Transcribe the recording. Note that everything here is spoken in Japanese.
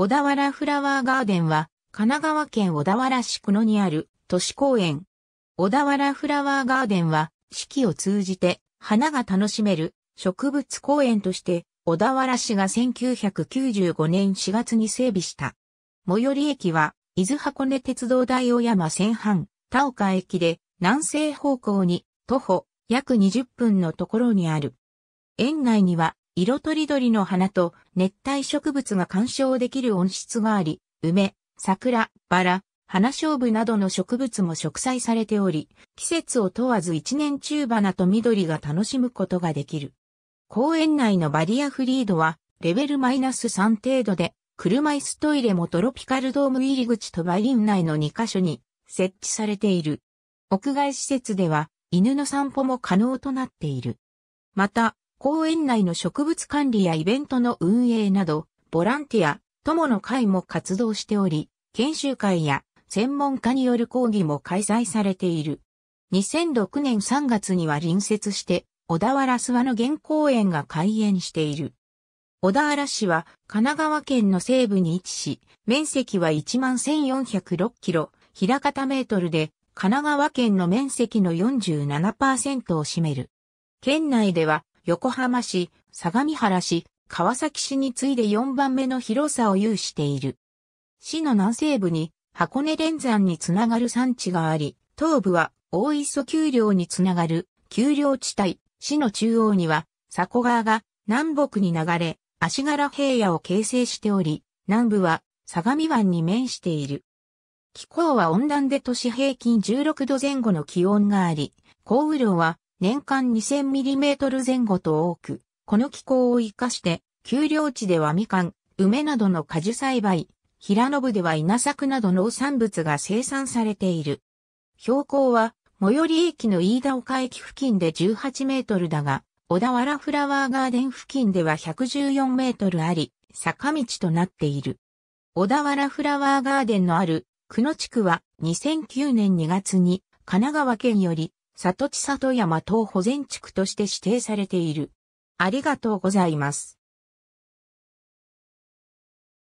小田原フラワーガーデンは、神奈川県小田原市久野にある都市公園。小田原フラワーガーデンは、四季を通じて花が楽しめる植物公園として、小田原市が1995年4月に整備した。最寄り駅は、伊豆箱根鉄道大尾山線半、田岡駅で、南西方向に、徒歩、約20分のところにある。園内には、色とりどりの花と熱帯植物が鑑賞できる温室があり、梅、桜、バラ、花勝負などの植物も植栽されており、季節を問わず一年中花と緑が楽しむことができる。公園内のバリアフリードは、レベルマイナス3程度で、車椅子トイレもトロピカルドーム入り口とバリン内の2カ所に設置されている。屋外施設では、犬の散歩も可能となっている。また、公園内の植物管理やイベントの運営など、ボランティア、友の会も活動しており、研修会や専門家による講義も開催されている。2006年3月には隣接して、小田原諏訪の原公園が開園している。小田原市は神奈川県の西部に位置し、面積は11,406キロ、平方メートルで、神奈川県の面積の47%を占める。県内では横浜市、相模原市、川崎市に次いで4番目の広さを有している。市の南西部に箱根連山につながる山地があり、東部は大磯丘陵につながる丘陵地帯、市の中央には佐古川が南北に流れ、足柄平野を形成しており、南部は相模湾に面している。気候は温暖で都市平均16度前後の気温があり、降雨量は年間 2000mm 前後と多く、この気候を活かして、丘陵地ではみかん、梅などの果樹栽培、平野部では稲作など農産物が生産されている。標高は、最寄り駅の飯田岡駅付近で18メートルだが、小田原フラワーガーデン付近では114メートルあり、坂道となっている。小田原フラワーガーデンのある、久野地区は2009年2月に神奈川県より里地里山等保全地区として指定されている。ありがとうございます。